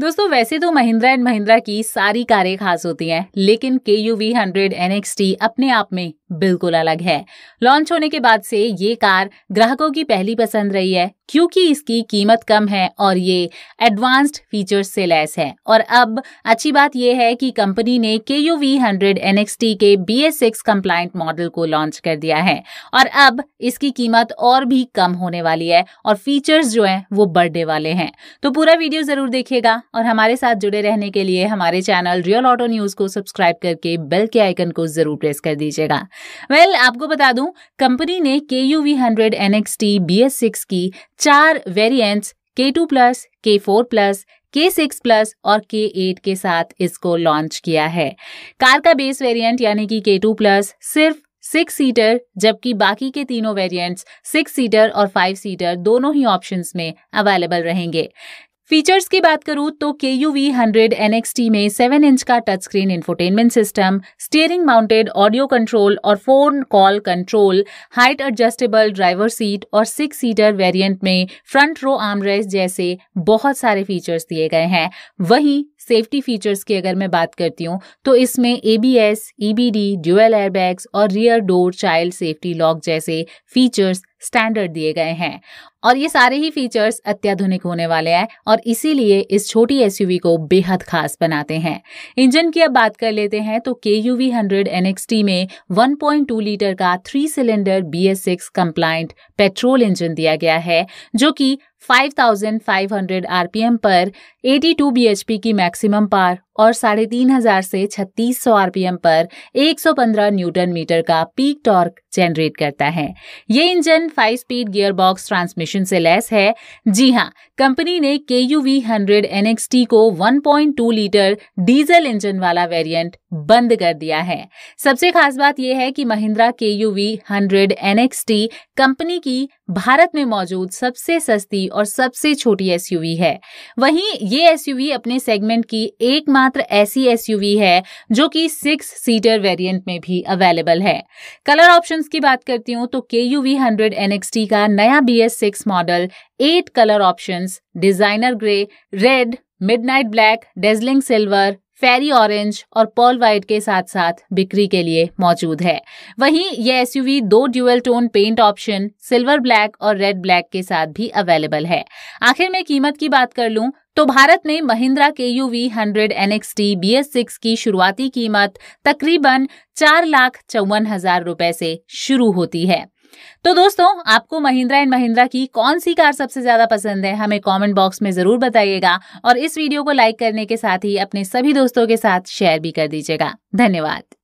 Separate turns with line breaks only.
दोस्तों वैसे तो महिंद्रा एंड महिंद्रा की सारी कारें खास होती हैं लेकिन K U V hundred N X T अपने आप में बिल्कुल अलग है लॉन्च होने के बाद से ये कार ग्राहकों की पहली पसंद रही है क्योंकि इसकी कीमत कम है और ये एडवांस्ड फीचर्स से लैस है और अब अच्छी बात यह है कि कंपनी ने K U V hundred N X T के B S six compliant model को लॉन्च कर दिया है और अब इसकी कीमत और भी कम होने वाली है और फीचर्स जो हैं वो बढ़ने वाले हैं तो पूरा वीडियो जरूर देखिएगा और हमारे साथ जुड़े रहने के लिए हमारे चैनल रियल ऑटो न्यूज़ को सब्सक्राइब करके बेल के आइकन को ज़रूर प्रेस कर दीजिएगा वेल well, आपको बता दूं कंपनी ने K U V hundred N X T B S six की चार variants K two plus K four plus K six plus और के एट के साथ इसको लॉन्च किया है कार का बेस वेरिएंट यानी कि के टू प्लस सिर्फ सिक्स सीटर जबकि बाकी के तीनों वेरिएंट्स सिक्स सीटर और फाइव सीटर दोनों ही ऑप्शंस में अवेलेबल रहेंगे फीचर्स की बात करूं तो K U V hundred N X T में सेवन इंच का touch screen infotainment system steering mounted audio control और phone call control height adjustable driver seat और सिक्स सीटर वेरिएंट में फ्रंट रो आर्मरेस्ट जैसे बहुत सारे फीचर्स दिए गए हैं वहीं सेफ्टी फीचर्स की अगर मैं बात करती हूँ तो इसमें A B S E B D dual airbags और rear door child safety lock जैसे फीचर्स स्टैंडर्ड दिए गए हैं और ये सारे ही फीचर्स अत्याधुनिक होने वाले हैं और इसीलिए इस छोटी एसयूवी को बेहद खास बनाते हैं इंजन की अब बात कर लेते हैं तो K U V hundred N में वन पॉइंट टू लीटर का three cylinder B S six compliant petrol engine दिया गया है जो कि 5500 rpm पर 82 bhp की मैक्सिमम पार और साढ़े तीन हजार से छत्तीस सौ आरपीएम पर 115 न्यूटन मीटर का पीक टॉर्क जनरेट करता है ये engine five speed gearbox transmission से लैस है जी हाँ कंपनी ने K U V hundred N को 1.2 लीटर डीजल इंजन वाला वेरिएंट बंद कर दिया है सबसे खास बात यह है कि Mahindra K U V hundred N company की भारत में मौजूद सबसे सस्ती और सबसे छोटी एसयूवी है वहीं ये एसयूवी अपने सेगमेंट की एकमात्र एकमात्र ऐसी एसयूवी है जो कि सिक्स सीटर वेरिएंट में भी अवेलेबल है कलर ऑप्शंस की बात करती हूँ तो K U V hundred NXT का नया B S six model eight colour options designer grey red midnight black dazzling silver fiery orange और पर्ल वाइट के साथ साथ बिक्री के लिए मौजूद है वहीं ये एसयूवी दो dual tone paint option silver black और रेड ब्लैक के साथ भी अवेलेबल है आखिर में कीमत की बात कर लूं तो भारत में Mahindra K U V hundred N X T B S six की शुरुआती कीमत तकरीबन चार लाख चौवन हजार रुपए से शुरू होती है तो दोस्तों आपको महिंद्रा एंड महिंद्रा की कौन सी कार सबसे ज्यादा पसंद है हमें कॉमेंट बॉक्स में जरूर बताइएगा और इस वीडियो को लाइक करने के साथ ही अपने सभी दोस्तों के साथ शेयर भी कर दीजिएगा धन्यवाद